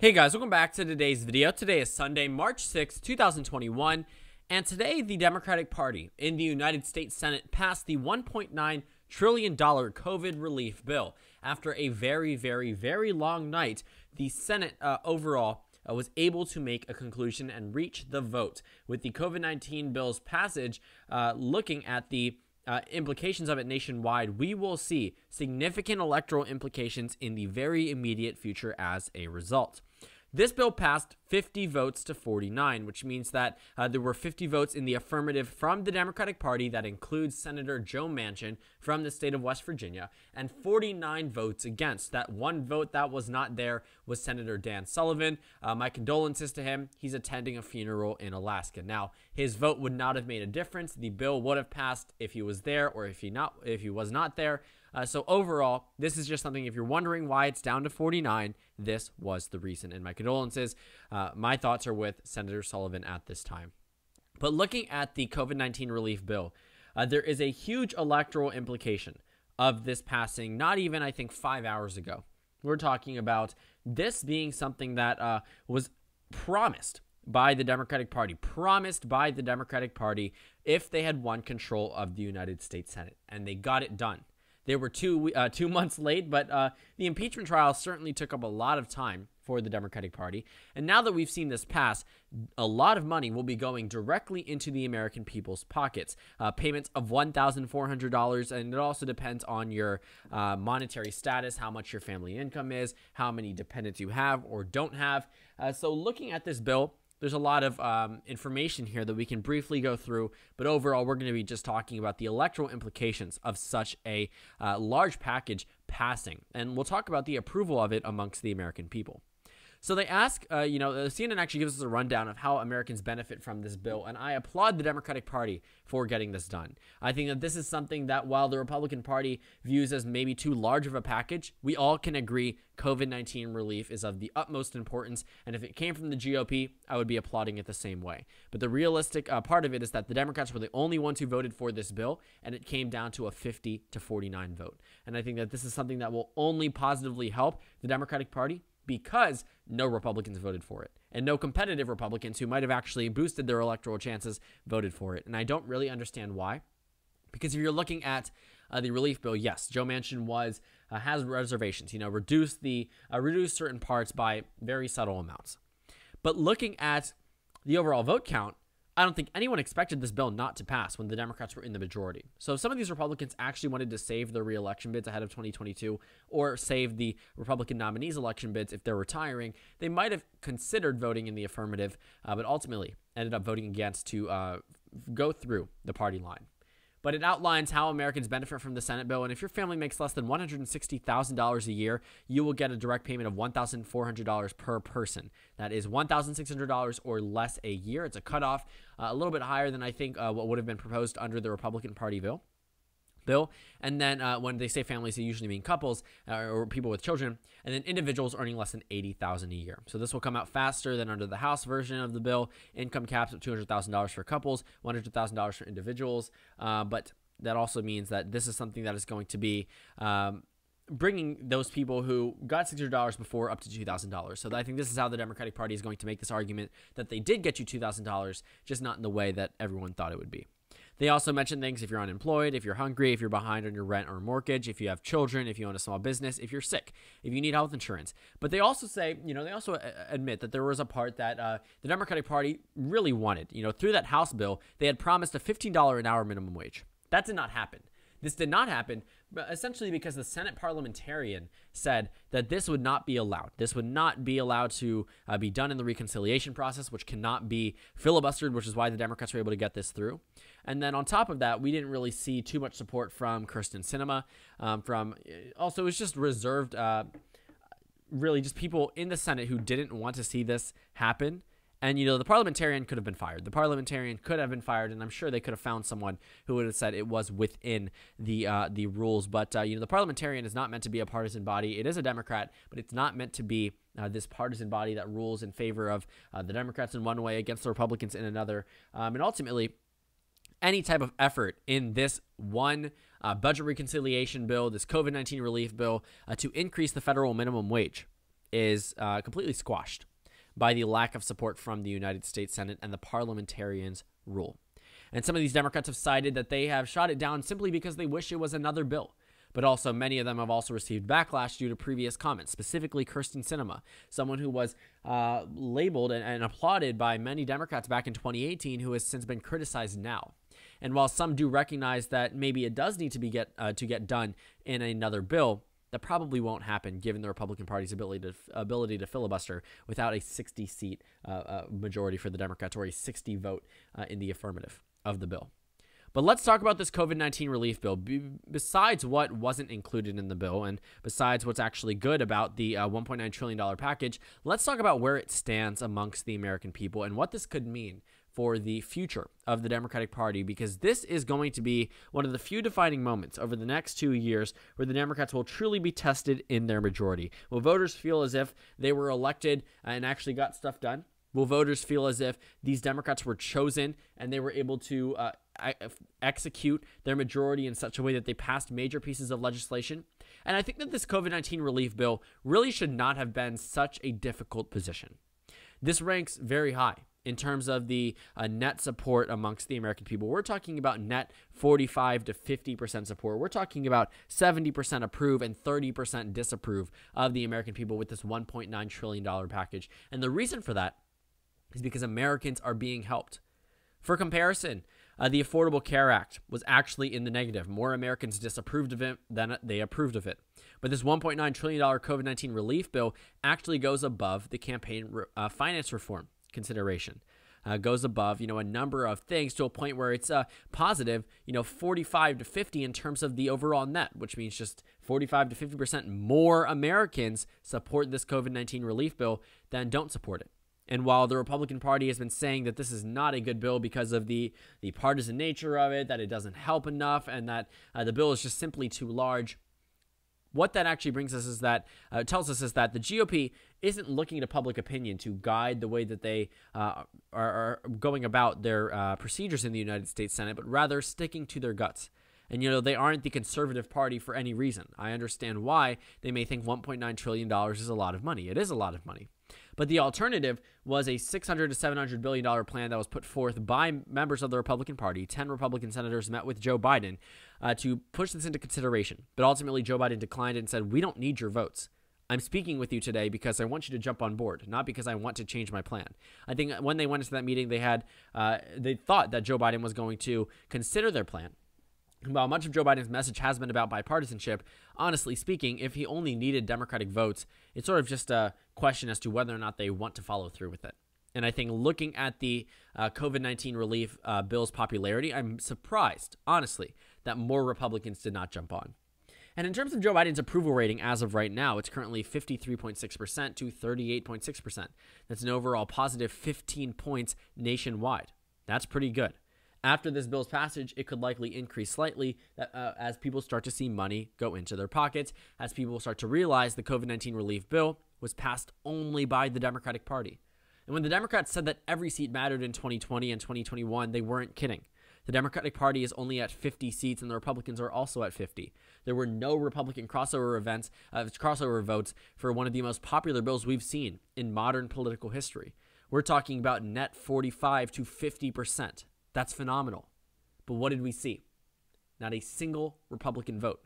Hey guys, welcome back to today's video. Today is Sunday, March 6, 2021, and today the Democratic Party in the United States Senate passed the $1.9 trillion COVID relief bill. After a very, very, very long night, the Senate uh, overall uh, was able to make a conclusion and reach the vote, with the COVID 19 bill's passage uh, looking at the uh, implications of it nationwide, we will see significant electoral implications in the very immediate future as a result. This bill passed 50 votes to 49, which means that uh, there were 50 votes in the affirmative from the Democratic Party, that includes Senator Joe Manchin from the state of West Virginia, and 49 votes against. That one vote that was not there was Senator Dan Sullivan. Uh, my condolences to him. He's attending a funeral in Alaska. Now, his vote would not have made a difference. The bill would have passed if he was there or if he not if he was not there. Uh, so overall, this is just something. If you're wondering why it's down to 49, this was the reason. And my condolences. Uh, my thoughts are with Senator Sullivan at this time. But looking at the COVID 19 relief bill, uh, there is a huge electoral implication of this passing. Not even I think five hours ago. We're talking about this being something that uh, was promised by the Democratic Party, promised by the Democratic Party if they had won control of the United States Senate. And they got it done. They were two uh, two months late, but uh, the impeachment trial certainly took up a lot of time for the Democratic Party. And now that we've seen this pass, a lot of money will be going directly into the American people's pockets. Uh, payments of $1,400, and it also depends on your uh, monetary status, how much your family income is, how many dependents you have or don't have. Uh, so, looking at this bill, there's a lot of um, information here that we can briefly go through, but overall, we're going to be just talking about the electoral implications of such a uh, large package passing. And we'll talk about the approval of it amongst the American people. So they ask, uh, you know, uh, CNN actually gives us a rundown of how Americans benefit from this bill, and I applaud the Democratic Party for getting this done. I think that this is something that while the Republican Party views as maybe too large of a package, we all can agree COVID 19 relief is of the utmost importance, and if it came from the GOP, I would be applauding it the same way. But the realistic uh, part of it is that the Democrats were the only ones who voted for this bill, and it came down to a 50 to 49 vote. And I think that this is something that will only positively help the Democratic Party because no Republicans voted for it. And no competitive Republicans who might have actually boosted their electoral chances voted for it. And I don't really understand why. Because if you're looking at uh, the relief bill, yes, Joe Manchin was uh, has reservations. You know, reduce the uh, reduce certain parts by very subtle amounts. But looking at the overall vote count, I don't think anyone expected this bill not to pass when the Democrats were in the majority. So some of these Republicans actually wanted to save their reelection bids ahead of 2022 or save the Republican nominees' election bids if they're retiring. They might have considered voting in the affirmative, uh, but ultimately ended up voting against to uh, go through the party line but it outlines how Americans benefit from the Senate bill. And if your family makes less than $160,000 a year, you will get a direct payment of $1,400 per person. That is $1,600 or less a year. It's a cutoff uh, a little bit higher than I think uh, what would have been proposed under the Republican Party bill bill. And then uh, when they say families, they usually mean couples uh, or people with children. And then individuals earning less than eighty thousand a year. So this will come out faster than under the House version of the bill. Income caps of two hundred thousand dollars for couples, one hundred thousand dollars for individuals. Uh, but that also means that this is something that is going to be. Um, bringing those people who got $600 before up to $2,000. So I think this is how the Democratic Party is going to make this argument that they did get you $2,000, just not in the way that everyone thought it would be. They also mention things if you're unemployed, if you're hungry, if you're behind on your rent or mortgage, if you have children, if you own a small business, if you're sick, if you need health insurance. But they also say, you know, they also uh, uh, admit that there was a part that uh, the Democratic Party really wanted. You know, through that House bill, they had promised a $15 an hour minimum wage. That did not happen. This did not happen essentially because the Senate parliamentarian said that this would not be allowed. This would not be allowed to uh, be done in the reconciliation process, which cannot be filibustered, which is why the Democrats were able to get this through. And then on top of that, we didn't really see too much support from Kirsten Cinema. Um, from uh, also, it was just reserved. Uh, really, just people in the Senate who didn't want to see this happen and, you know, the parliamentarian could have been fired. The parliamentarian could have been fired, and I'm sure they could have found someone who would have said it was within the uh, the rules. But, uh, you know, the parliamentarian is not meant to be a partisan body. It is a Democrat, but it's not meant to be uh, this partisan body that rules in favor of uh, the Democrats in one way, against the Republicans in another. Um, and ultimately, any type of effort in this one uh, budget reconciliation bill, this COVID 19 relief bill, uh, to increase the federal minimum wage is completely squashed by the lack of support from the United States Senate and the parliamentarians' rule. And some of these Democrats have cited that they have shot it down simply because they wish it was another bill. But also, many of them have also received backlash due to previous comments, specifically Kirsten Cinema, someone who was uh, labeled and, and applauded by many Democrats back in 2018, who has since been criticized now. And while some do recognize that maybe it does need to be get uh, to get done in another bill, that probably won't happen given the Republican Party's ability to ability to filibuster without a 60 seat uh, uh, majority for the Democrats or a 60 vote uh, in the affirmative of the bill. But let's talk about this COVID 19 relief bill. besides what wasn't included in the bill and besides what's actually good about the uh, $1.9 trillion package, let's talk about where it stands amongst the American people and what this could mean for the future of the Democratic Party because this is going to be one of the few defining moments over the next two years where the Democrats will truly be tested in their majority. Will voters feel as if they were elected and actually got stuff done? Will voters feel as if these Democrats were chosen and they were able to uh, execute their majority in such a way that they passed major pieces of legislation? And I think that this COVID 19 relief bill really should not have been such a difficult position. This ranks very high in terms of the uh, net support amongst the American people. We're talking about net 45 to 50% support. We're talking about 70% approve and 30% disapprove of the American people with this $1.9 trillion package. And the reason for that is because Americans are being helped. For comparison, uh, the Affordable Care Act was actually in the negative. More Americans disapproved of it than they approved of it. But this $1.9 trillion COVID 19 relief bill actually goes above the campaign re- uh, finance reform consideration. Uh, goes above, you know, a number of things to a point where it's a uh, positive, you know, 45 to 50 in terms of the overall net, which means just 45 to 50 percent more Americans support this COVID 19 relief bill than don't support it. And while the Republican Party has been saying that this is not a good bill because of the the partisan nature of it, that it doesn't help enough, and that uh, the bill is just simply too large, what that actually brings us is that uh, tells us is that the GOP isn't looking to public opinion to guide the way that they uh, are, are, going about their uh, procedures in the United States Senate, but rather sticking to their guts. And you know they aren't the conservative party for any reason. I understand why they may think 1.9 trillion dollars is a lot of money. It is a lot of money. But the alternative was a 600 to 700 billion dollar plan that was put forth by members of the Republican Party. Ten Republican senators met with Joe Biden uh, to push this into consideration, but ultimately Joe Biden declined and said, "We don't need your votes." I'm speaking with you today because I want you to jump on board, not because I want to change my plan. I think when they went into that meeting, they had uh, they thought that Joe Biden was going to consider their plan, while much of Joe Biden's message has been about bipartisanship, honestly speaking, if he only needed Democratic votes, it's sort of just a question as to whether or not they want to follow through with it. And I think looking at the uh, COVID 19 relief uh, bill's popularity, I'm surprised, honestly, that more Republicans did not jump on. And in terms of Joe Biden's approval rating as of right now, it's currently 53.6% to 38.6%. That's an overall positive 15 points nationwide. That's pretty good. After this bill's passage, it could likely increase slightly uh, as people start to see money go into their pockets, as people start to realize the COVID 19 relief bill was passed only by the Democratic Party. And when the Democrats said that every seat mattered in 2020 and 2021, they weren't kidding. The Democratic Party is only at 50 seats, and the Republicans are also at 50. There were no Republican crossover events, uh, crossover votes for one of the most popular bills we've seen in modern political history. We're talking about net 45 to 50 percent that's phenomenal. But what did we see? Not a single Republican vote.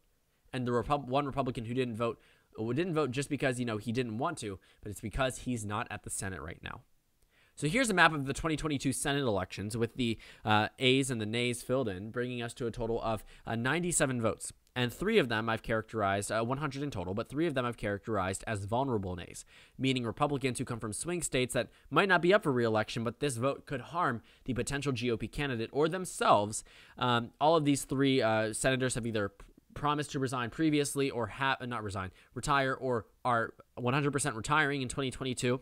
And the one Republican who didn't vote didn't vote just because you know he didn't want to, but it's because he's not at the Senate right now. So here's a map of the 2022 Senate elections with the uh, A's and the nays filled in, bringing us to a total of uh, 97 votes and three of them I've characterized, uh, 100 in total, but three of them I've characterized as vulnerable nays, meaning Republicans who come from swing states that might not be up for reelection, but this vote could harm the potential GOP candidate or themselves. Um, all of these three uh, senators have either promised to resign previously or have not resign, retire, or are 100% retiring in 2022.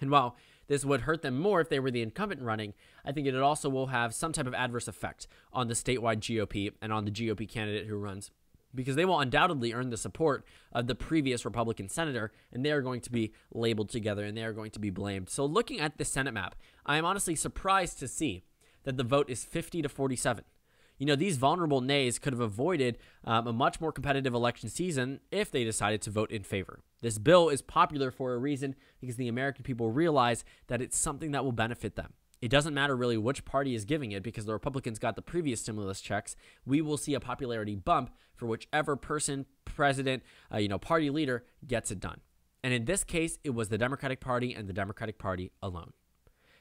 And while this would hurt them more if they were the incumbent running. I think it also will have some type of adverse effect on the statewide GOP and on the GOP candidate who runs because they will undoubtedly earn the support of the previous Republican senator, and they are going to be labeled together and they are going to be blamed. So, looking at the Senate map, I am honestly surprised to see that the vote is 50 to 47 you know, these vulnerable nays could have avoided um, a much more competitive election season if they decided to vote in favor. This bill is popular for a reason because the American people realize that it's something that will benefit them. It doesn't matter really which party is giving it because the Republicans got the previous stimulus checks. We will see a popularity bump for whichever person, president, uh, you know, party leader gets it done. And in this case, it was the Democratic Party and the Democratic Party alone.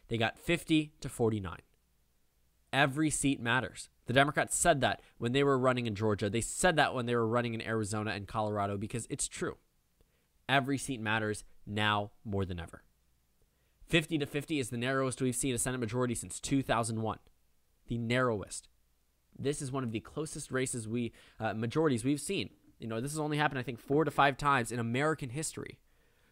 They got 50 to 49. Every seat matters. The Democrats said that when they were running in Georgia. They said that when they were running in Arizona and Colorado because it's true. Every seat matters now more than ever. 50 to 50 is the narrowest we've seen a Senate majority since 2001. The narrowest. This is one of the closest races we uh, majorities we've seen. You know, this has only happened I think 4 to 5 times in American history.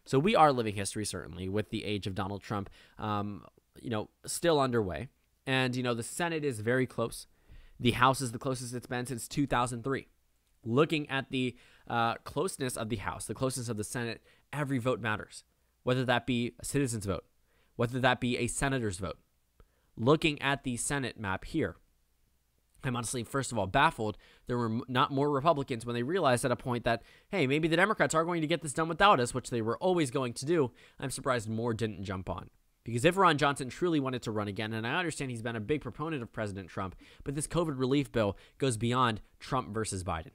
So we are living history certainly with the age of Donald Trump um, you know, still underway. And, you know, the Senate is very close. The House is the closest it's been since 2003. Looking at the uh, closeness of the House, the closeness of the Senate, every vote matters, whether that be a citizen's vote, whether that be a senator's vote. Looking at the Senate map here, I'm honestly, first of all, baffled there were not more Republicans when they realized at a point that, hey, maybe the Democrats are going to get this done without us, which they were always going to do. I'm surprised more didn't jump on. Because if Ron Johnson truly wanted to run again, and I understand he's been a big proponent of President Trump, but this COVID relief bill goes beyond Trump versus Biden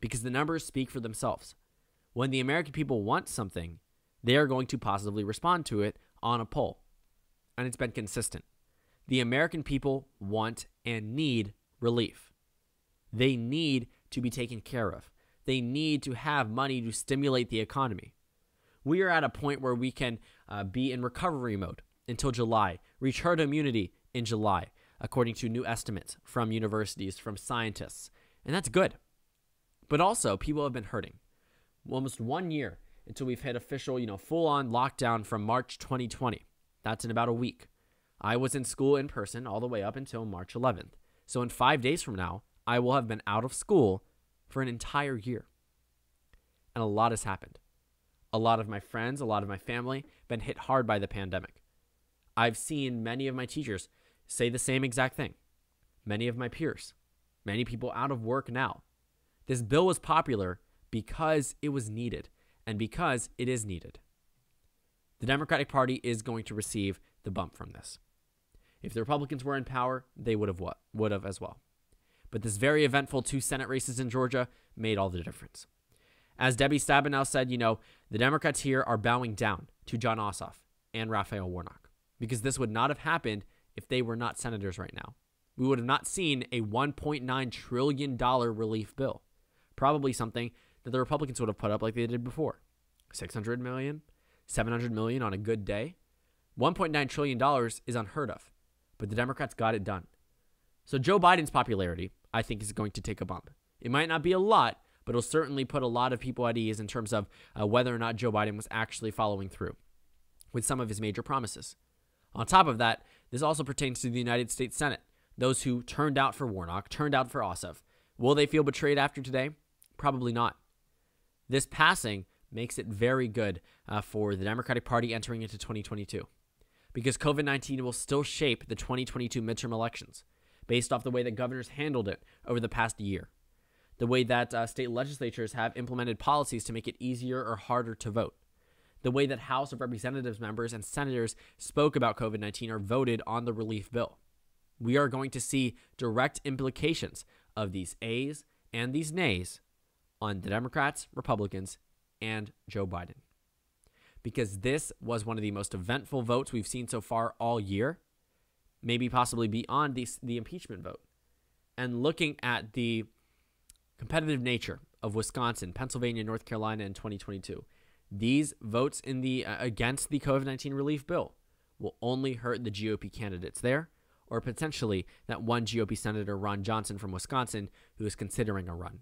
because the numbers speak for themselves. When the American people want something, they are going to positively respond to it on a poll. And it's been consistent. The American people want and need relief. They need to be taken care of. They need to have money to stimulate the economy. We are at a point where we can uh, be in recovery mode until July, reach herd immunity in July, according to new estimates from universities, from scientists. And that's good. But also, people have been hurting. Almost one year until we've hit official, you know, full on lockdown from March 2020. That's in about a week. I was in school in person all the way up until March 11th. So, in five days from now, I will have been out of school for an entire year. And a lot has happened. A lot of my friends, a lot of my family, been hit hard by the pandemic. I've seen many of my teachers say the same exact thing. Many of my peers, many people out of work now. This bill was popular because it was needed and because it is needed. The Democratic Party is going to receive the bump from this. If the Republicans were in power, they would have what would have as well. But this very eventful two Senate races in Georgia made all the difference. As Debbie Stabenow said, you know, the Democrats here are bowing down to John Ossoff and Raphael Warnock because this would not have happened if they were not senators right now. We would have not seen a $1.9 trillion relief bill, probably something that the Republicans would have put up like they did before 600 million, 700 million on a good day. $1.9 trillion is unheard of, but the Democrats got it done. So Joe Biden's popularity, I think, is going to take a bump. It might not be a lot, but it'll certainly put a lot of people at ease in terms of uh, whether or not Joe Biden was actually following through with some of his major promises. On top of that, this also pertains to the United States Senate, those who turned out for Warnock, turned out for Ossoff. Will they feel betrayed after today? Probably not. This passing makes it very good uh, for the Democratic Party entering into 2022 because COVID 19 will still shape the 2022 midterm elections based off the way that governors handled it over the past year, the way that uh, state legislatures have implemented policies to make it easier or harder to vote, the way that House of Representatives members and senators spoke about COVID 19 or voted on the relief bill. We are going to see direct implications of these A's and these nays on the Democrats, Republicans, and Joe Biden. Because this was one of the most eventful votes we've seen so far all year, maybe possibly beyond the, the impeachment vote. And looking at the competitive nature of Wisconsin, Pennsylvania, North Carolina in 2022, these votes in the uh, against the COVID-19 relief bill will only hurt the GOP candidates there or potentially that one GOP senator Ron Johnson from Wisconsin who is considering a run.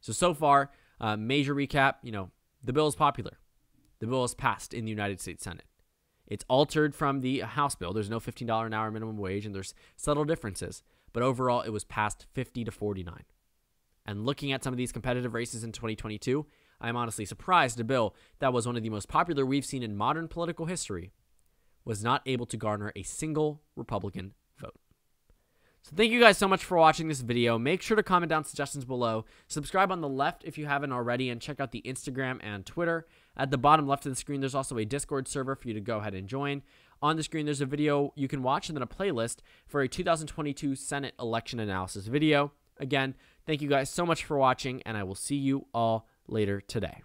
So so far, uh, major recap, you know, the bill is popular. The bill is passed in the United States Senate. It's altered from the House bill. There's no $15 an hour minimum wage and there's subtle differences, but overall it was passed 50 to 49. And looking at some of these competitive races in 2022, I'm honestly surprised a bill that was one of the most popular we've seen in modern political history was not able to garner a single Republican vote. So thank you guys so much for watching this video. Make sure to comment down suggestions below. Subscribe on the left if you haven't already and check out the Instagram and Twitter. At the bottom left of the screen, there's also a Discord server for you to go ahead and join. On the screen, there's a video you can watch and then a playlist for a 2022 Senate election analysis video. Again, thank you guys so much for watching, and I will see you all later today.